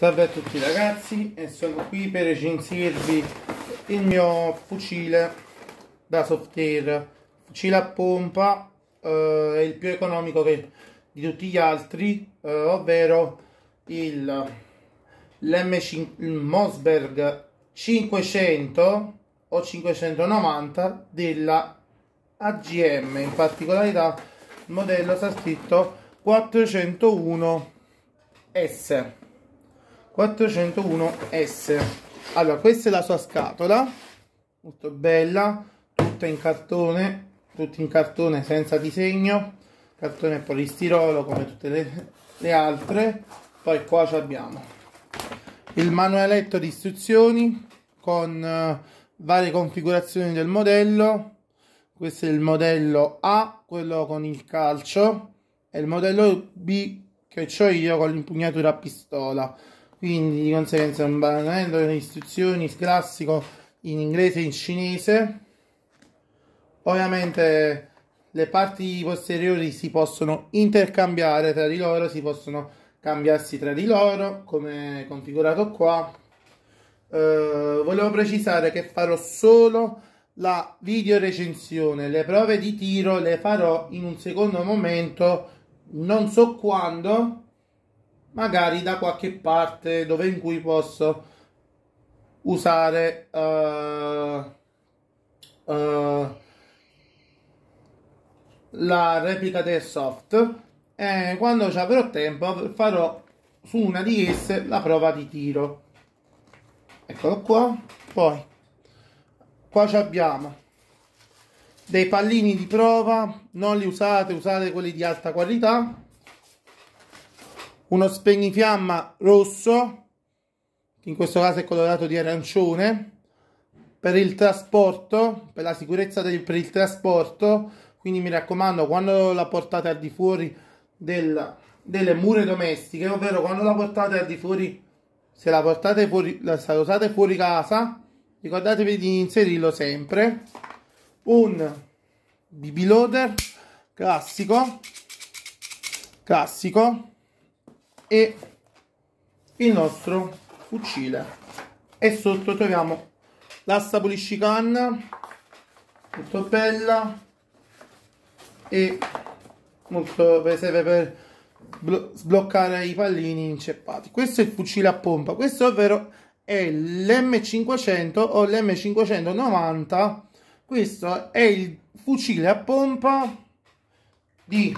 Salve a tutti ragazzi e sono qui per recensirvi il mio fucile da soft air fucile a pompa eh, è il più economico che, di tutti gli altri eh, ovvero il, il Mosberg 500 o 590 della AGM in particolarità il modello sta scritto 401S 401S allora questa è la sua scatola molto bella tutta in cartone tutta in cartone senza disegno cartone polistirolo come tutte le, le altre poi qua abbiamo il manualetto di istruzioni con eh, varie configurazioni del modello questo è il modello A quello con il calcio e il modello B che ho io con l'impugnatura a pistola quindi di conseguenza un banello di istruzioni classico in inglese e in cinese ovviamente le parti posteriori si possono intercambiare tra di loro si possono cambiarsi tra di loro come configurato qua eh, volevo precisare che farò solo la video recensione le prove di tiro le farò in un secondo momento non so quando magari da qualche parte dove in cui posso usare uh, uh, la replica del soft e quando ci avrò tempo farò su una di esse la prova di tiro eccolo qua poi qua abbiamo dei pallini di prova non li usate usate quelli di alta qualità uno spegnifiamma rosso, in questo caso è colorato di arancione, per il trasporto, per la sicurezza del, per il trasporto, quindi mi raccomando quando la portate al di fuori del, delle mura domestiche, ovvero quando la portate al di fuori, se la portate fuori, la, usate fuori casa, ricordatevi di inserirlo sempre, un BB loader classico, classico, e il nostro fucile e sotto troviamo l'asta puliscicanna molto bella e molto serve per sbloccare i pallini inceppati questo è il fucile a pompa questo ovvero è l'M500 o l'M590 questo è il fucile a pompa di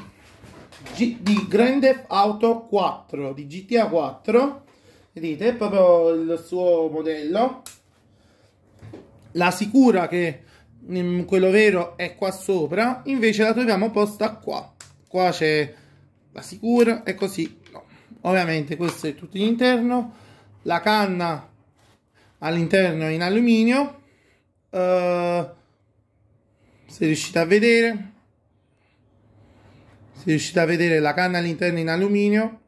G di Grand Theft Auto 4, di GTA 4, vedete, è proprio il suo modello. La sicura che mm, quello vero è qua sopra, invece la troviamo posta qua. Qua c'è la sicura e così. No. Ovviamente questo è tutto l'interno, la canna all'interno in alluminio. Uh, se riuscite a vedere si riuscite a vedere la canna all'interno in alluminio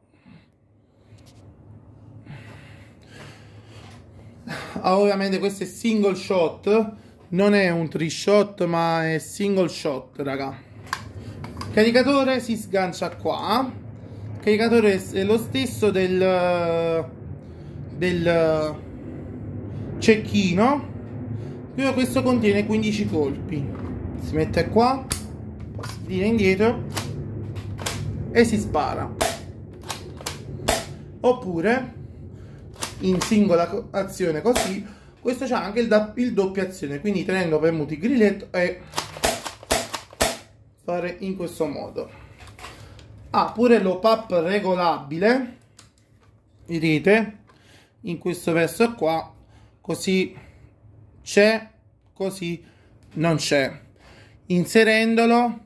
ovviamente questo è single shot non è un tri shot ma è single shot raga caricatore si sgancia qua caricatore è lo stesso del del cecchino però questo contiene 15 colpi si mette qua tira indietro e si spara oppure in singola azione così questo c'ha anche il, il doppia azione quindi tenendo premuti il grilletto e fare in questo modo ha ah, pure lo up regolabile vedete in questo verso qua così c'è così non c'è inserendolo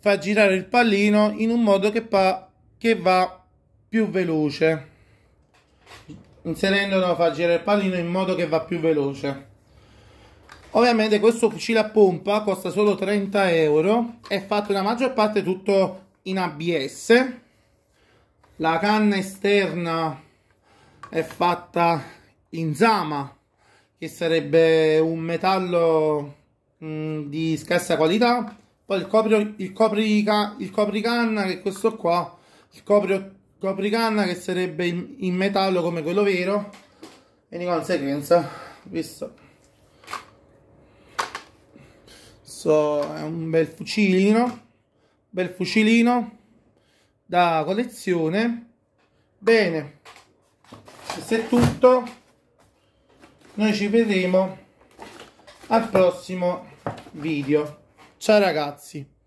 fa girare il pallino in un modo che, che va più veloce inserendolo fa girare il pallino in modo che va più veloce ovviamente questo fucile a pompa costa solo 30 euro è fatto la maggior parte tutto in ABS la canna esterna è fatta in Zama che sarebbe un metallo mh, mm, di scarsa qualità poi il, copri, il, coprica, il copricanna, che è questo qua, il copri, copricanna che sarebbe in, in, metallo come quello vero, e di conseguenza, visto, questo è un bel fucilino, bel fucilino da collezione. Bene, questo è tutto, noi ci vedremo al prossimo video. Ciao ragazzi!